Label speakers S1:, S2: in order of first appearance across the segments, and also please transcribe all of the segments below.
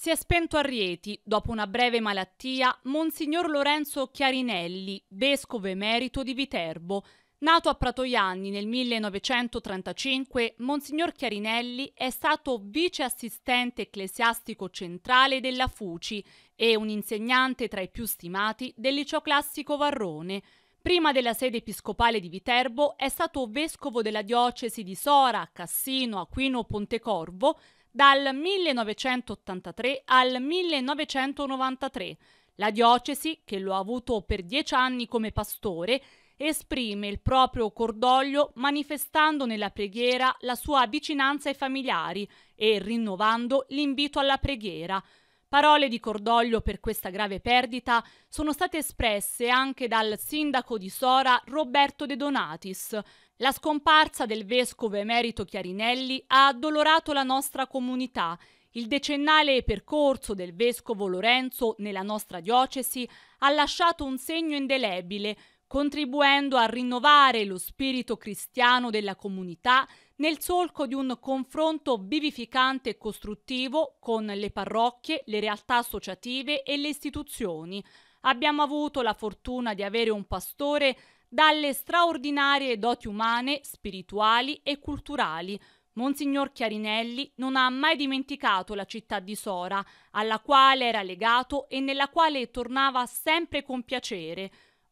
S1: Si è spento a Rieti, dopo una breve malattia, Monsignor Lorenzo Chiarinelli, vescovo emerito di Viterbo. Nato a Pratoianni nel 1935, Monsignor Chiarinelli è stato viceassistente ecclesiastico centrale della Fuci e un insegnante tra i più stimati del liceo classico Varrone. Prima della sede episcopale di Viterbo è stato vescovo della diocesi di Sora, Cassino, Aquino, Pontecorvo, dal 1983 al 1993. La diocesi, che lo ha avuto per dieci anni come pastore, esprime il proprio cordoglio manifestando nella preghiera la sua vicinanza ai familiari e rinnovando l'invito alla preghiera. Parole di cordoglio per questa grave perdita sono state espresse anche dal sindaco di Sora Roberto De Donatis. La scomparsa del vescovo emerito Chiarinelli ha addolorato la nostra comunità. Il decennale percorso del vescovo Lorenzo nella nostra diocesi ha lasciato un segno indelebile contribuendo a rinnovare lo spirito cristiano della comunità nel solco di un confronto vivificante e costruttivo con le parrocchie, le realtà associative e le istituzioni. Abbiamo avuto la fortuna di avere un pastore dalle straordinarie doti umane, spirituali e culturali. Monsignor Chiarinelli non ha mai dimenticato la città di Sora, alla quale era legato e nella quale tornava sempre con piacere.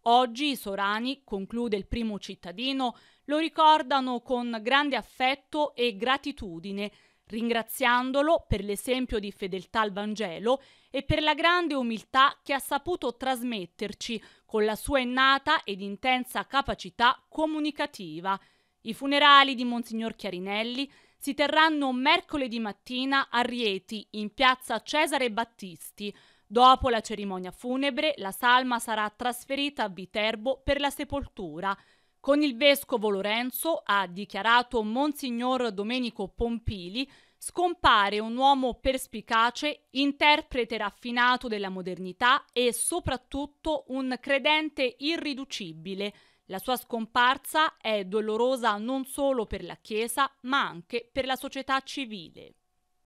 S1: Oggi Sorani, conclude il primo cittadino, lo ricordano con grande affetto e gratitudine, ringraziandolo per l'esempio di fedeltà al Vangelo e per la grande umiltà che ha saputo trasmetterci con la sua innata ed intensa capacità comunicativa. I funerali di Monsignor Chiarinelli si terranno mercoledì mattina a Rieti, in piazza Cesare Battisti. Dopo la cerimonia funebre, la salma sarà trasferita a Viterbo per la sepoltura. Con il vescovo Lorenzo, ha dichiarato Monsignor Domenico Pompili, scompare un uomo perspicace, interprete raffinato della modernità e soprattutto un credente irriducibile la sua scomparsa è dolorosa non solo per la Chiesa, ma anche per la società civile.